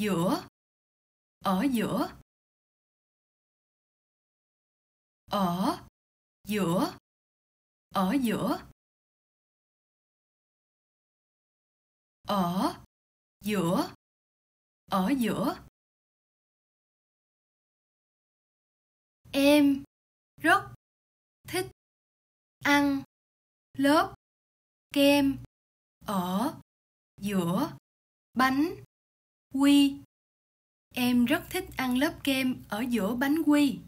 giữa ở giữa ở giữa ở giữa ở giữa ở giữa em rất thích ăn lớp kem ở giữa bánh Quy Em rất thích ăn lớp kem ở giữa bánh quy.